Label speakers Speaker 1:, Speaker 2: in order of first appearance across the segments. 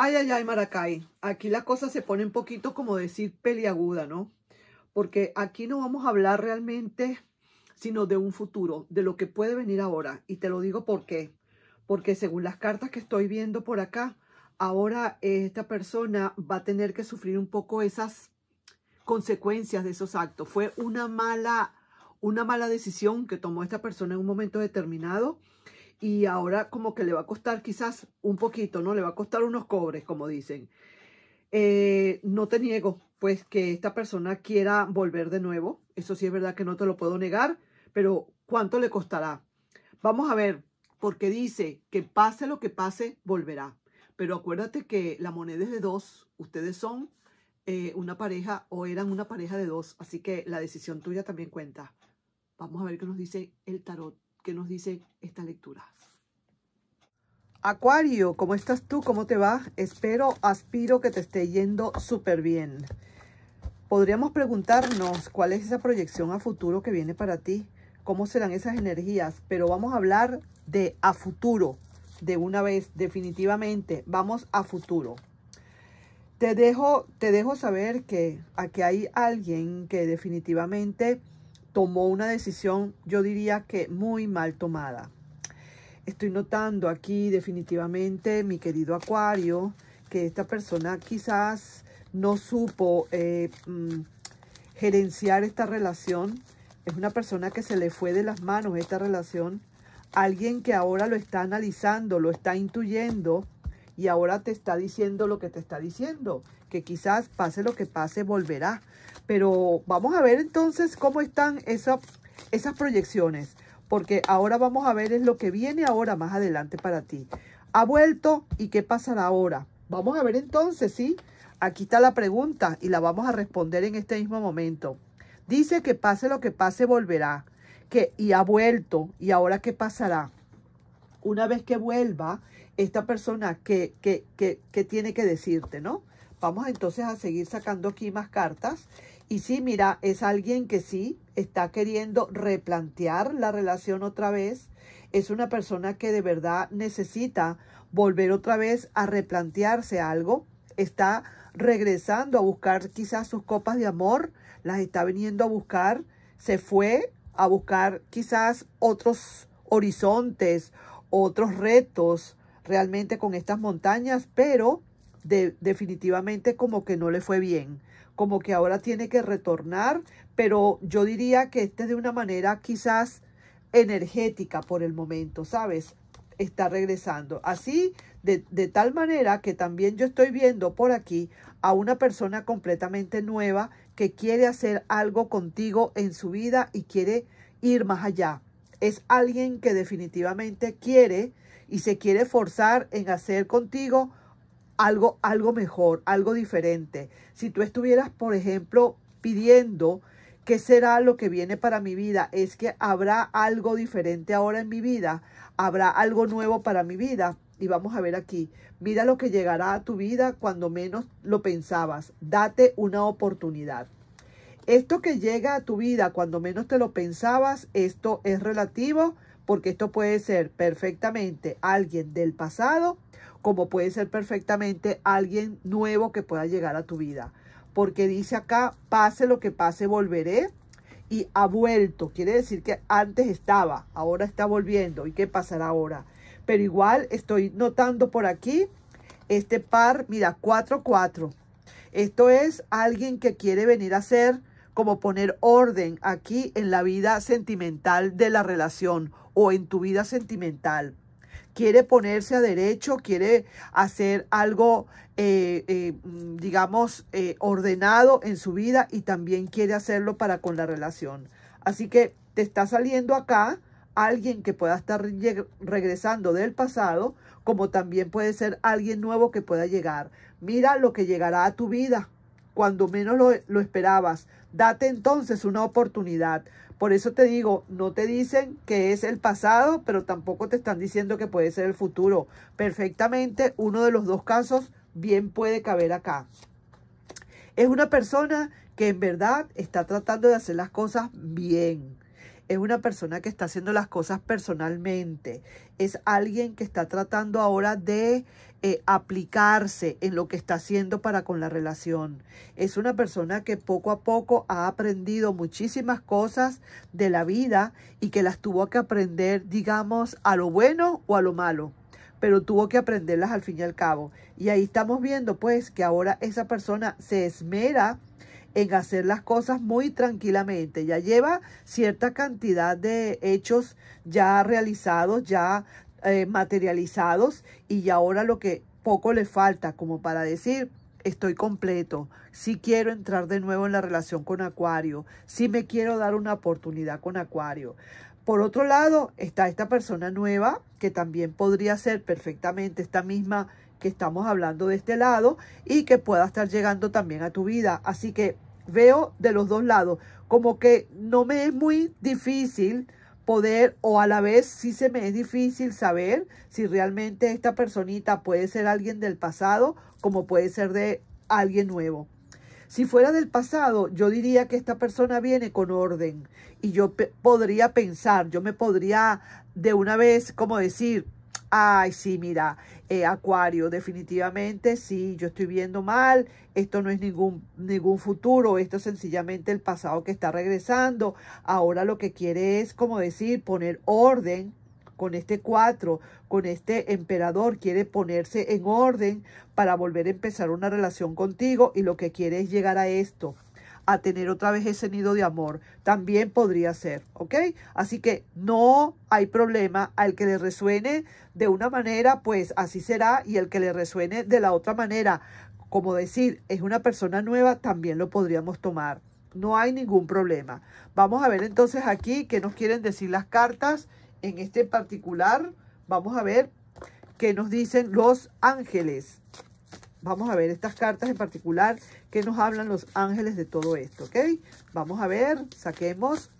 Speaker 1: Ay, ay, ay, Maracay. Aquí la cosa se pone un poquito como decir peliaguda, ¿no? Porque aquí no vamos a hablar realmente, sino de un futuro, de lo que puede venir ahora. Y te lo digo por qué. Porque según las cartas que estoy viendo por acá, ahora esta persona va a tener que sufrir un poco esas consecuencias de esos actos. Fue una mala, una mala decisión que tomó esta persona en un momento determinado y ahora como que le va a costar quizás un poquito, ¿no? Le va a costar unos cobres, como dicen. Eh, no te niego, pues, que esta persona quiera volver de nuevo. Eso sí es verdad que no te lo puedo negar, pero ¿cuánto le costará? Vamos a ver, porque dice que pase lo que pase, volverá. Pero acuérdate que la moneda es de dos. Ustedes son eh, una pareja o eran una pareja de dos. Así que la decisión tuya también cuenta. Vamos a ver qué nos dice el tarot nos dice esta lectura. Acuario, ¿cómo estás tú? ¿Cómo te va? Espero, aspiro que te esté yendo súper bien. Podríamos preguntarnos cuál es esa proyección a futuro que viene para ti, cómo serán esas energías, pero vamos a hablar de a futuro, de una vez, definitivamente, vamos a futuro. Te dejo, te dejo saber que aquí hay alguien que definitivamente tomó una decisión, yo diría que muy mal tomada. Estoy notando aquí definitivamente, mi querido Acuario, que esta persona quizás no supo eh, mm, gerenciar esta relación. Es una persona que se le fue de las manos esta relación. Alguien que ahora lo está analizando, lo está intuyendo y ahora te está diciendo lo que te está diciendo, que quizás pase lo que pase, volverá. Pero vamos a ver entonces cómo están esas proyecciones, porque ahora vamos a ver es lo que viene ahora más adelante para ti. Ha vuelto y qué pasará ahora. Vamos a ver entonces, ¿sí? Aquí está la pregunta y la vamos a responder en este mismo momento. Dice que pase lo que pase, volverá. Que, y ha vuelto. ¿Y ahora qué pasará? Una vez que vuelva, esta persona, ¿qué, que, que tiene que decirte, no? Vamos entonces a seguir sacando aquí más cartas y sí, mira, es alguien que sí está queriendo replantear la relación otra vez. Es una persona que de verdad necesita volver otra vez a replantearse algo. Está regresando a buscar quizás sus copas de amor. Las está viniendo a buscar. Se fue a buscar quizás otros horizontes, otros retos realmente con estas montañas, pero definitivamente como que no le fue bien, como que ahora tiene que retornar, pero yo diría que este de una manera quizás energética por el momento, ¿sabes? Está regresando. Así, de, de tal manera que también yo estoy viendo por aquí a una persona completamente nueva que quiere hacer algo contigo en su vida y quiere ir más allá. Es alguien que definitivamente quiere y se quiere forzar en hacer contigo algo, algo mejor, algo diferente. Si tú estuvieras, por ejemplo, pidiendo qué será lo que viene para mi vida, es que habrá algo diferente ahora en mi vida, habrá algo nuevo para mi vida. Y vamos a ver aquí, mira lo que llegará a tu vida cuando menos lo pensabas, date una oportunidad. Esto que llega a tu vida cuando menos te lo pensabas, esto es relativo porque esto puede ser perfectamente alguien del pasado, como puede ser perfectamente alguien nuevo que pueda llegar a tu vida. Porque dice acá, pase lo que pase, volveré. Y ha vuelto, quiere decir que antes estaba, ahora está volviendo. ¿Y qué pasará ahora? Pero igual estoy notando por aquí este par, mira, 4-4. Esto es alguien que quiere venir a ser como poner orden aquí en la vida sentimental de la relación o en tu vida sentimental. Quiere ponerse a derecho, quiere hacer algo, eh, eh, digamos, eh, ordenado en su vida y también quiere hacerlo para con la relación. Así que te está saliendo acá alguien que pueda estar regresando del pasado, como también puede ser alguien nuevo que pueda llegar. Mira lo que llegará a tu vida cuando menos lo, lo esperabas. Date entonces una oportunidad. Por eso te digo, no te dicen que es el pasado, pero tampoco te están diciendo que puede ser el futuro. Perfectamente, uno de los dos casos bien puede caber acá. Es una persona que en verdad está tratando de hacer las cosas bien es una persona que está haciendo las cosas personalmente, es alguien que está tratando ahora de eh, aplicarse en lo que está haciendo para con la relación. Es una persona que poco a poco ha aprendido muchísimas cosas de la vida y que las tuvo que aprender, digamos, a lo bueno o a lo malo pero tuvo que aprenderlas al fin y al cabo. Y ahí estamos viendo pues que ahora esa persona se esmera en hacer las cosas muy tranquilamente. Ya lleva cierta cantidad de hechos ya realizados, ya eh, materializados y ahora lo que poco le falta como para decir estoy completo, si quiero entrar de nuevo en la relación con Acuario, si me quiero dar una oportunidad con Acuario. Por otro lado, está esta persona nueva que también podría ser perfectamente esta misma que estamos hablando de este lado y que pueda estar llegando también a tu vida. Así que veo de los dos lados. Como que no me es muy difícil poder o a la vez sí se me es difícil saber si realmente esta personita puede ser alguien del pasado como puede ser de alguien nuevo. Si fuera del pasado, yo diría que esta persona viene con orden y yo podría pensar, yo me podría de una vez como decir, ay, sí, mira, eh, acuario, definitivamente, sí, yo estoy viendo mal, esto no es ningún, ningún futuro, esto es sencillamente el pasado que está regresando. Ahora lo que quiere es, como decir, poner orden con este cuatro, con este emperador, quiere ponerse en orden para volver a empezar una relación contigo y lo que quiere es llegar a esto a tener otra vez ese nido de amor. También podría ser, ¿ok? Así que no hay problema. Al que le resuene de una manera, pues así será. Y el que le resuene de la otra manera, como decir, es una persona nueva, también lo podríamos tomar. No hay ningún problema. Vamos a ver entonces aquí qué nos quieren decir las cartas en este particular. Vamos a ver qué nos dicen los ángeles. Vamos a ver estas cartas en particular que nos hablan los ángeles de todo esto, ¿ok? Vamos a ver, saquemos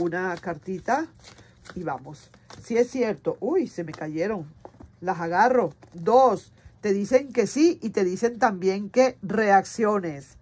Speaker 1: una cartita y vamos. Si es cierto, uy, se me cayeron, las agarro. Dos, te dicen que sí y te dicen también que reacciones.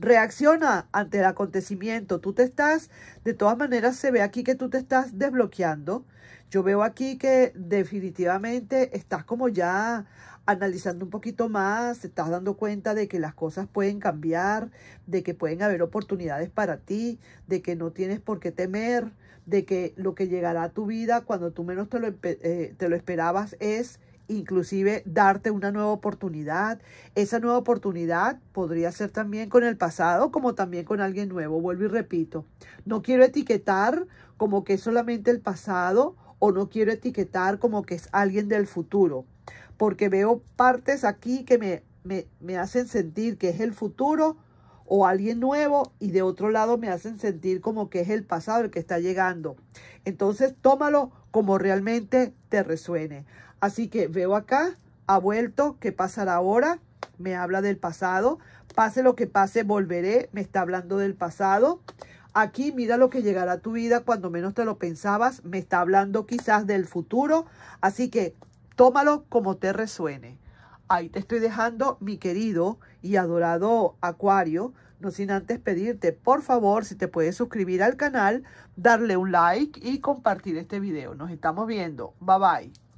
Speaker 1: Reacciona ante el acontecimiento. Tú te estás, de todas maneras se ve aquí que tú te estás desbloqueando. Yo veo aquí que definitivamente estás como ya analizando un poquito más, te estás dando cuenta de que las cosas pueden cambiar, de que pueden haber oportunidades para ti, de que no tienes por qué temer, de que lo que llegará a tu vida cuando tú menos te lo, eh, te lo esperabas es inclusive darte una nueva oportunidad. Esa nueva oportunidad podría ser también con el pasado como también con alguien nuevo. Vuelvo y repito, no quiero etiquetar como que es solamente el pasado o no quiero etiquetar como que es alguien del futuro, porque veo partes aquí que me, me, me hacen sentir que es el futuro o alguien nuevo y de otro lado me hacen sentir como que es el pasado el que está llegando. Entonces tómalo como realmente te resuene. Así que veo acá, ha vuelto, ¿qué pasará ahora? Me habla del pasado. Pase lo que pase, volveré, me está hablando del pasado. Aquí mira lo que llegará a tu vida cuando menos te lo pensabas. Me está hablando quizás del futuro. Así que tómalo como te resuene. Ahí te estoy dejando, mi querido y adorado Acuario, no sin antes pedirte, por favor, si te puedes suscribir al canal, darle un like y compartir este video. Nos estamos viendo. Bye bye.